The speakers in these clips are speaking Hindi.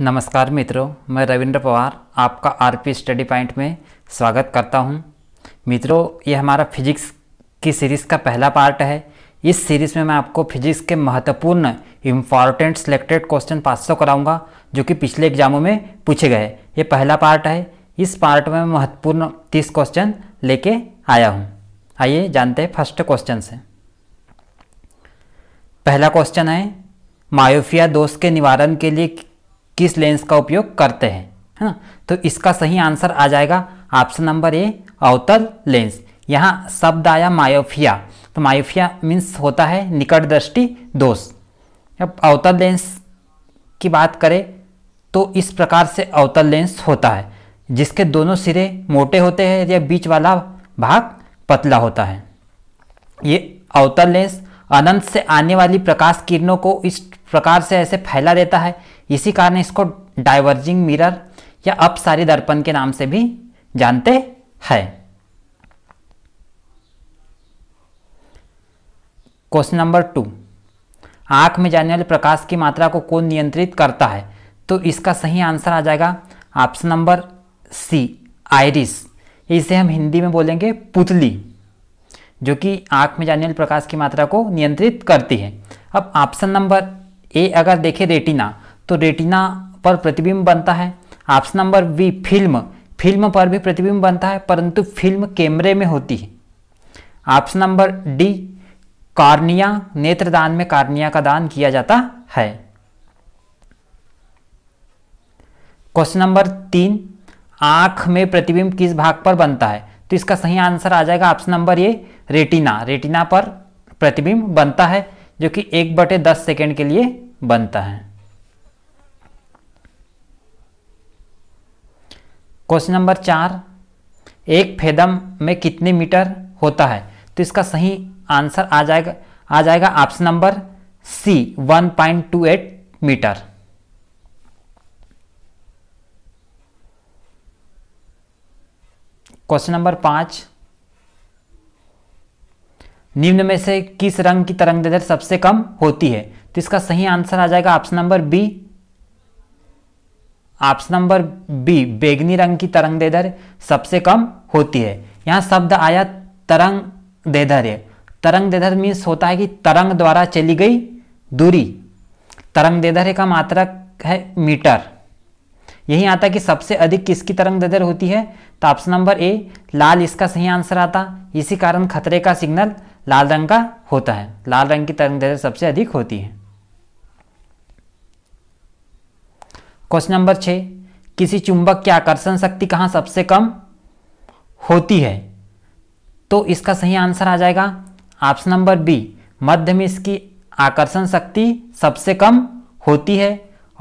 नमस्कार मित्रों मैं रविंद्र पवार आपका आरपी स्टडी पॉइंट में स्वागत करता हूं मित्रों ये हमारा फिजिक्स की सीरीज़ का पहला पार्ट है इस सीरीज़ में मैं आपको फिजिक्स के महत्वपूर्ण इम्पॉर्टेंट सिलेक्टेड क्वेश्चन सौ कराऊँगा जो कि पिछले एग्जामों में पूछे गए ये पहला पार्ट है इस पार्ट में महत्वपूर्ण तीस क्वेश्चन लेके आया हूँ आइए जानते हैं फर्स्ट क्वेश्चन से पहला क्वेश्चन है मायोफिया दोष के निवारण के लिए किस लेंस का उपयोग करते हैं है ना तो इसका सही आंसर आ जाएगा ऑप्शन नंबर ए अवतल लेंस यहाँ शब्द आया मायोफिया तो मायोफिया मीन्स होता है निकट दृष्टि दोष अब अवतल लेंस की बात करें तो इस प्रकार से अवतल लेंस होता है जिसके दोनों सिरे मोटे होते हैं या बीच वाला भाग पतला होता है ये अवतल लेंस अनंत से आने वाली प्रकाश किरणों को इस प्रकार से ऐसे फैला देता है इसी कारण इसको डाइवर्जिंग मिरर या अपसारी दर्पण के नाम से भी जानते हैं क्वेश्चन नंबर टू आंख में जाने वाले प्रकाश की मात्रा को कौन नियंत्रित करता है तो इसका सही आंसर आ जाएगा ऑप्शन नंबर सी आयरिस इसे हम हिंदी में बोलेंगे पुतली जो कि आंख में जाने वाले प्रकाश की मात्रा को नियंत्रित करती है अब ऑप्शन नंबर ए अगर देखें रेटिना तो रेटिना पर प्रतिबिंब बनता है option number B film film पर भी प्रतिबिंब बनता है परंतु फिल्म कैमरे में होती है ऑप्शन नंबर डी कार्निया नेत्रदान में कार्निया का दान किया जाता है क्वेश्चन नंबर तीन आंख में प्रतिबिंब किस भाग पर बनता है तो इसका सही आंसर आ जाएगा ऑप्शन नंबर ये रेटिना रेटिना पर प्रतिबिंब बनता है जो कि एक बटे दस सेकेंड के लिए बनता है क्वेश्चन नंबर चार एक फेदम में कितने मीटर होता है तो इसका सही आंसर आ जाएगा आ जाएगा option number C 1.28 metre question number पांच निम्न में से किस रंग की तरंगदैर्ध्य सबसे कम होती है तो इसका सही आंसर आ जाएगा option number B option number B बेगनी रंग की तरंग दे दर सबसे कम होती है यहाँ शब्द आया तरंग देधर है तरंग देधर मीन्स होता है कि तरंग द्वारा चली गई दूरी तरंग देधर का मात्रक है मीटर यही आता कि सबसे अधिक किसकी तरंग देधर होती है तो ऑप्शन नंबर ए लाल इसका सही आंसर आता इसी कारण खतरे का सिग्नल लाल रंग का होता है लाल रंग की तरंग देधर सबसे अधिक होती है क्वेश्चन नंबर छः किसी चुंबक की आकर्षण शक्ति कहाँ सबसे कम होती है तो इसका सही आंसर आ जाएगा ऑप्शन नंबर बी मध्य में इसकी आकर्षण शक्ति सबसे कम होती है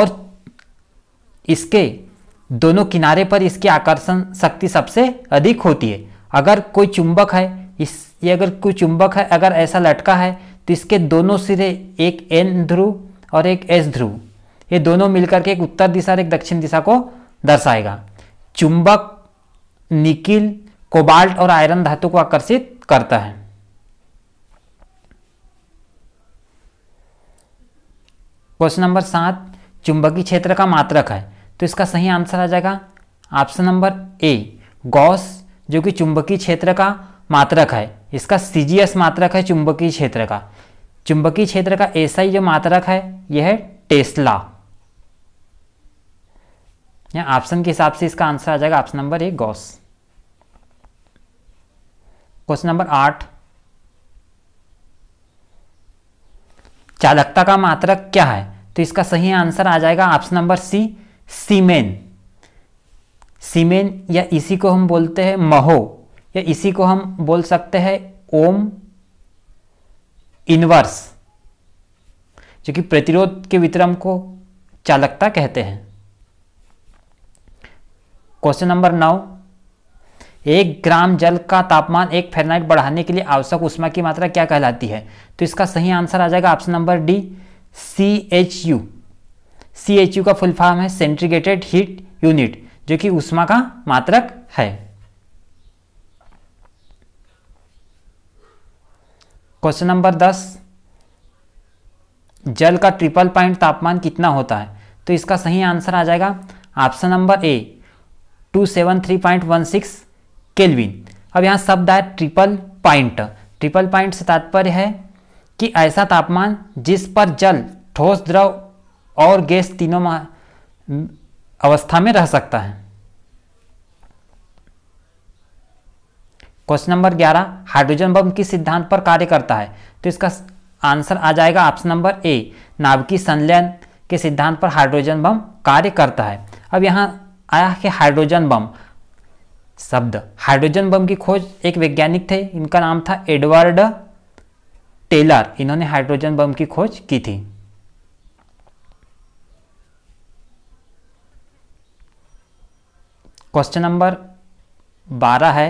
और इसके दोनों किनारे पर इसकी आकर्षण शक्ति सबसे अधिक होती है अगर कोई चुंबक है इस ये अगर कोई चुंबक है अगर ऐसा लटका है तो इसके दोनों सिरे एक एन ध्रुव और एक एस ध्रुव ये दोनों मिलकर के एक उत्तर दिशा और एक दक्षिण दिशा को दर्शाएगा चुंबक निकिल कोबाल्ट और आयरन धातु को आकर्षित करता है क्वेश्चन नंबर सात चुंबकीय क्षेत्र का मात्रक है तो इसका सही आंसर आ जाएगा ऑप्शन नंबर ए गॉस जो कि चुंबकीय क्षेत्र का मात्रक है इसका सीजीएस मात्रक है चुंबकीय क्षेत्र का चुंबकीय क्षेत्र का ऐसा ही जो मात्रक है यह है टेस्ला यहाँ ऑप्शन के हिसाब से इसका आंसर आ जाएगा option number A Gauss question number आठ चालकता का मात्रक क्या है तो इसका सही आंसर आ जाएगा ऑप्शन नंबर सी सीमेन सीमेन या इसी को हम बोलते हैं महो या इसी को हम बोल सकते हैं ओम इनवर्स जो कि प्रतिरोध के वितरण को चालकता कहते हैं क्वेश्चन नंबर नौ एक ग्राम जल का तापमान एक फेरनाइट बढ़ाने के लिए आवश्यक उष्मा की मात्रा क्या कहलाती है तो इसका सही आंसर आ जाएगा option number D C H U C H U का फुल फॉर्म है सेंट्रीगेटेड हीट यूनिट जो कि उष्मा का मात्रक है क्वेश्चन नंबर दस जल का ट्रिपल पॉइंट तापमान कितना होता है तो इसका सही आंसर आ जाएगा option number A two seven three point one six kelvin अब यहाँ शब्द है ट्रिपल पॉइंट ट्रिपल पॉइंट से तात्पर्य है कि ऐसा तापमान जिस पर जल ठोस द्रव और गैस तीनों अवस्था में रह सकता है क्वेश्चन नंबर 11 हाइड्रोजन बम किस सिद्धांत पर कार्य करता है तो इसका आंसर आ जाएगा ऑप्शन नंबर ए नाभिकीय संलयन के सिद्धांत पर हाइड्रोजन बम कार्य करता है अब यहाँ आया कि हाइड्रोजन बम शब्द हाइड्रोजन बम की खोज एक वैज्ञानिक थे इनका नाम था एडवर्ड टेलर इन्होंने हाइड्रोजन बम की खोज की थी क्वेश्चन नंबर बारह है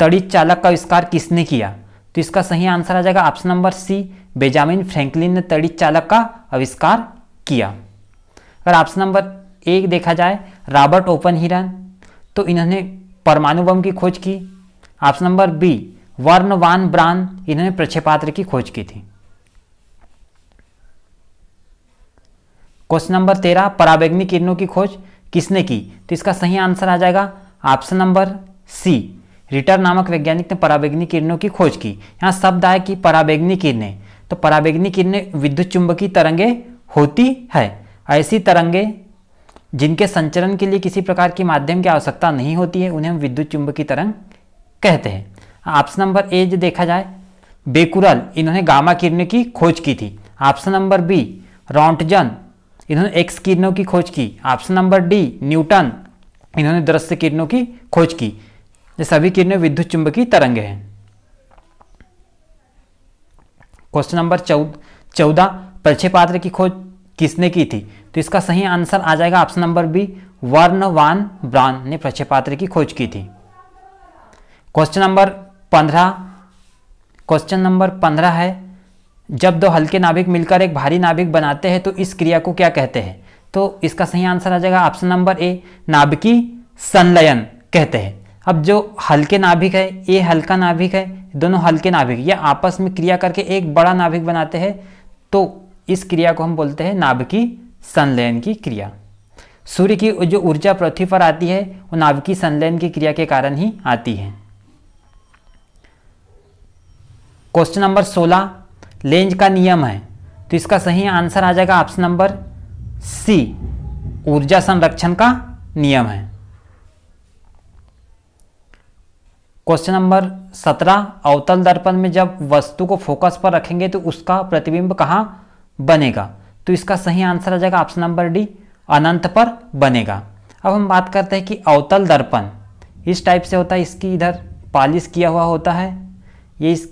तड़ित चालक का आविष्कार किसने किया तो इसका सही आंसर आ जाएगा option number C Benjamin Franklin ने तड़ित चालक का आविष्कार किया अगर ऑप्शन नंबर एक देखा जाए रॉबर्ट ओपन हिरन तो इन्होंने परमाणु बम की खोज की ऑप्शन नंबर बी वर्ण वान ब्रांड इन्होंने प्रक्षेपात्र की खोज की थी क्वेश्चन नंबर तेरह पराबैग्नि किरणों की खोज किसने की तो इसका सही आंसर आ जाएगा ऑप्शन नंबर सी रिटर नामक वैज्ञानिक ने पराबैग्नि किरणों की खोज की यहाँ शब्द आए कि पराबैग्नि किरणें तो पराबैग्नि किरणें विद्युत चुंबकीय तरंगे होती है ऐसी तरंगे जिनके संचरण के लिए किसी प्रकार की माध्यम की आवश्यकता नहीं होती है उन्हें हम विद्युत चुंबकीय तरंग कहते हैं ऑप्शन नंबर ए जो देखा जाए बेकुरल इन्होंने गामा किरणों की खोज की थी ऑप्शन नंबर बी रॉन्टजन इन्होंने एक्स किरणों की खोज की ऑप्शन नंबर डी न्यूटन इन्होंने दृश्य किरणों की खोज की ये सभी किरणें विद्युत चुंबकीय तरंग हैं क्वेश्चन नंबर चौदह चौदह प्रक्षेपात्र की खोज किसने की थी तो इसका सही आंसर आ जाएगा option number B Von Braun ने प्रक्षेपात्र की खोज की थी क्वेश्चन नंबर पंद्रह क्वेश्चन नंबर पंद्रह है जब दो हल्के नाभिक मिलकर एक भारी नाभिक बनाते हैं तो इस क्रिया को क्या कहते हैं तो इसका सही आंसर आ जाएगा ऑप्शन नंबर ए नाभिकी संलयन कहते हैं अब जो हल्के नाभिक है ए हल्का नाभिक है दोनों हल्के नाभिक ये आपस में क्रिया करके एक बड़ा नाभिक बनाते हैं तो इस क्रिया को हम बोलते हैं नाभिकी संलयन की क्रिया सूर्य की जो ऊर्जा पृथ्वी पर आती है वो नाभिकी संलयन की क्रिया के कारण ही आती है क्वेश्चन नंबर 16 लेंज का नियम है तो इसका सही आंसर आ जाएगा ऑप्शन नंबर सी ऊर्जा संरक्षण का नियम है क्वेश्चन नंबर 17 अवतल दर्पण में जब वस्तु को फोकस पर रखेंगे तो उसका प्रतिबिंब कहाँ बनेगा तो इसका सही आंसर आ जाएगा ऑप्शन नंबर डी अनंत पर बनेगा अब हम बात करते हैं कि अवतल दर्पण इस टाइप से होता है इसकी इधर पॉलिश किया हुआ होता है ये इस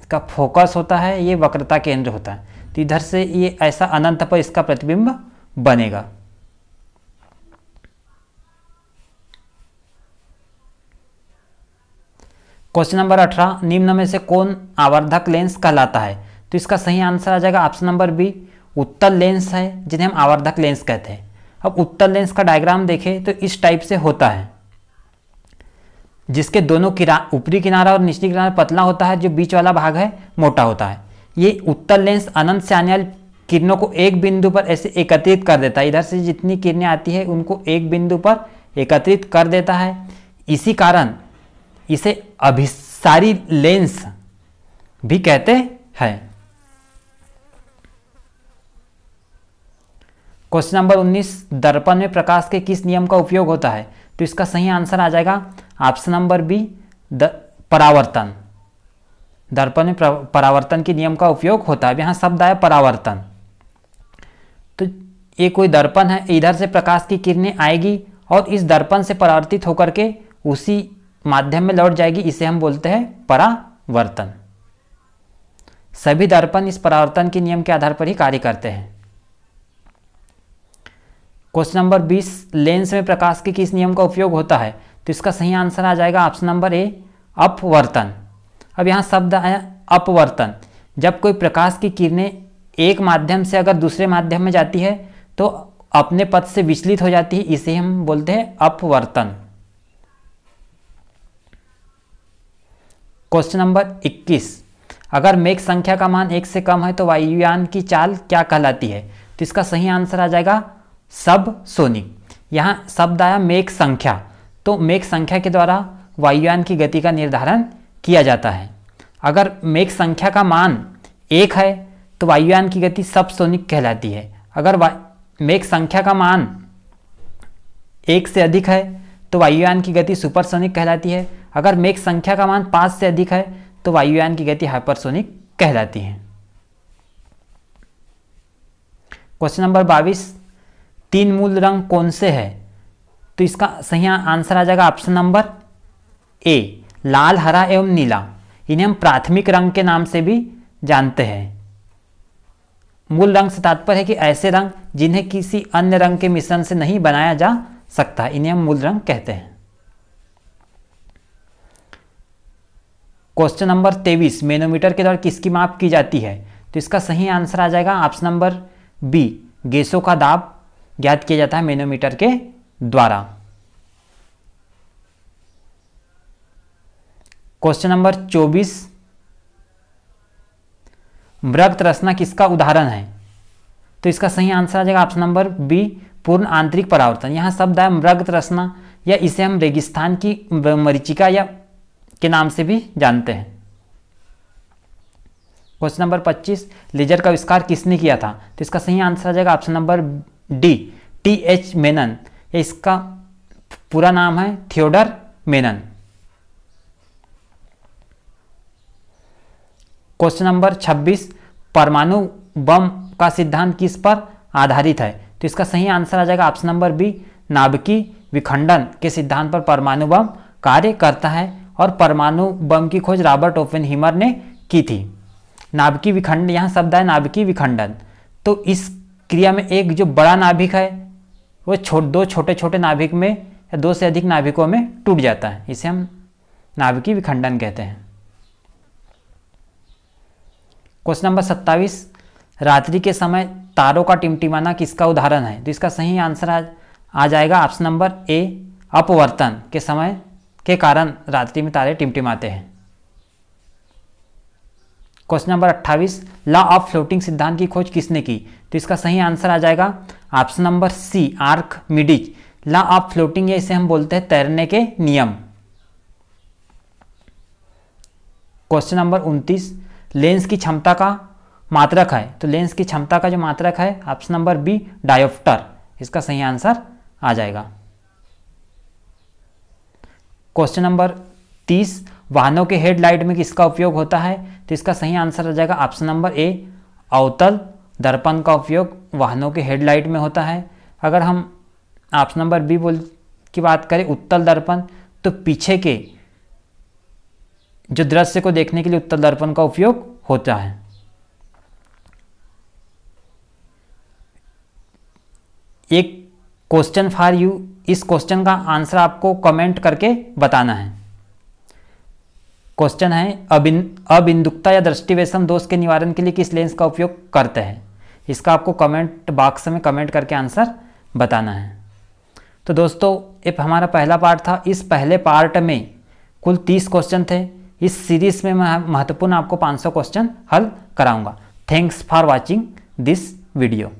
इसका फोकस होता है ये वक्रता केंद्र होता है तो इधर से ये ऐसा अनंत पर इसका प्रतिबिंब बनेगा क्वेश्चन नंबर अठारह निम्न में से कौन आवर्धक लेंस कहलाता है तो इसका सही आंसर आ जाएगा ऑप्शन नंबर बी उत्तर लेंस है जिन्हें हम आवर्धक लेंस कहते हैं अब उत्तर लेंस का डायग्राम देखें तो इस टाइप से होता है जिसके दोनों किरा ऊपरी किनारा और निचली किनारा पतला होता है जो बीच वाला भाग है मोटा होता है ये उत्तर लेंस अनंत से आने वाली किरणों को एक बिंदु पर ऐसे एकत्रित कर देता है इधर से जितनी किरणें आती है उनको एक बिंदु पर एकत्रित कर देता है इसी कारण इसे अभिसारी लेंस भी कहते हैं क्वेश्चन नंबर 19 दर्पण में प्रकाश के किस नियम का उपयोग होता है तो इसका सही आंसर आ जाएगा ऑप्शन नंबर बी द परावर्तन दर्पण में परावर्तन के नियम का उपयोग होता है यहाँ शब्द आया परावर्तन तो ये कोई दर्पण है इधर से प्रकाश की किरणें आएगी और इस दर्पण से परावर्तित होकर के उसी माध्यम में लौट जाएगी इसे हम बोलते हैं परावर्तन सभी दर्पण इस परावर्तन के नियम के आधार पर ही कार्य करते हैं क्वेश्चन नंबर बीस लेंस में प्रकाश के किस नियम का उपयोग होता है तो इसका सही आंसर आ जाएगा ऑप्शन नंबर ए अपवर्तन अब यहाँ शब्द है अपवर्तन जब कोई प्रकाश की किरणें एक माध्यम से अगर दूसरे माध्यम में जाती है तो अपने पथ से विचलित हो जाती है इसे हम बोलते हैं अपवर्तन क्वेश्चन नंबर 21 अगर मेघ संख्या का मान एक से कम है तो वायुयान की चाल क्या कहलाती है तो इसका सही आंसर आ जाएगा सब सोनिक यहाँ शब्द आया मेक संख्या तो मेक संख्या के द्वारा वायुयान की गति का निर्धारण किया जाता है अगर मेक संख्या का मान एक है तो वायुयान की गति सब सोनिक कहलाती है अगर मेक संख्या का मान एक से अधिक है तो वायुयान की गति सुपरसोनिक कहलाती है अगर मेक संख्या का मान पाँच से अधिक है तो वायुयान की गति हाइपरसोनिक कहलाती है क्वेश्चन नंबर बाईस तीन मूल रंग कौन से है तो इसका सही आंसर आ जाएगा ऑप्शन नंबर ए लाल हरा एवं नीला इन्हें हम प्राथमिक रंग के नाम से भी जानते हैं मूल रंग से तात्पर्य है कि ऐसे रंग जिन्हें किसी अन्य रंग के मिश्रण से नहीं बनाया जा सकता इन्हें हम मूल रंग कहते हैं क्वेश्चन नंबर तेईस मेनोमीटर के द्वारा किसकी माप की जाती है तो इसका सही आंसर आ जाएगा ऑप्शन नंबर बी गैसों का दाब ज्ञात किया जाता है मेनोमीटर के द्वारा क्वेश्चन नंबर 24 वृक्त रचना किसका उदाहरण है तो इसका सही आंसर आ जाएगा ऑप्शन नंबर बी पूर्ण आंतरिक परावर्तन यहां शब्द है मृगत रचना या इसे हम रेगिस्तान की मरीचिका या के नाम से भी जानते हैं क्वेश्चन नंबर 25 लेजर का आविष्कार किसने किया था तो इसका सही आंसर आ जाएगा option number D T H Menon इसका पूरा नाम है थियोडर मेनन क्वेश्चन नंबर 26 परमाणु बम का सिद्धांत किस पर आधारित है तो इसका सही आंसर आ जाएगा ऑप्शन नंबर बी नाभिकीय विखंडन के सिद्धांत पर परमाणु बम कार्य करता है और परमाणु बम की खोज रॉबर्ट ओपन हीमर ने की थी नाभिकीय विखंडन यहाँ शब्द है नाभिकीय विखंडन तो इस क्रिया में एक जो बड़ा नाभिक है वो छोट दो छोटे छोटे नाभिक में या दो से अधिक नाभिकों में टूट जाता है इसे हम नाभिकीय विखंडन कहते हैं क्वेश्चन नंबर सत्ताईस रात्रि के समय तारों का टिमटिमाना किसका उदाहरण है तो इसका सही आंसर आ, आ जाएगा ऑप्शन नंबर ए अपवर्तन के समय के कारण रात्रि में तारे टिमटिमाते हैं question number 28 law of floating सिद्धांत की खोज किसने की तो इसका सही आंसर आ जाएगा option number C Archimedes law of floating या इसे हम बोलते हैं तैरने के नियम क्वेश्चन नंबर 29 लेंस की क्षमता का मात्रक है तो लेंस की क्षमता का जो मात्रक है ऑप्शन नंबर बी डायोप्टर इसका सही आंसर आ जाएगा क्वेश्चन नंबर तीस वाहनों के हेडलाइट में किसका उपयोग होता है तो इसका सही आंसर आ जाएगा ऑप्शन नंबर ए अवतल दर्पण का उपयोग वाहनों के हेडलाइट में होता है अगर हम ऑप्शन नंबर बी बोल की बात करें उत्तल दर्पण तो पीछे के जो दृश्य को देखने के लिए उत्तल दर्पण का उपयोग होता है एक क्वेश्चन फॉर यू इस क्वेश्चन का आंसर आपको कमेंट करके बताना है क्वेश्चन है अबिन अबिंदुकता या दृष्टिवेशम दोष के निवारण के लिए किस लेंस का उपयोग करते हैं इसका आपको कमेंट बॉक्स में कमेंट करके आंसर बताना है तो दोस्तों एक हमारा पहला पार्ट था इस पहले पार्ट में कुल तीस क्वेश्चन थे इस सीरीज़ में मैं महत्वपूर्ण आपको 500 क्वेश्चन हल कराऊंगा thanks for watching this video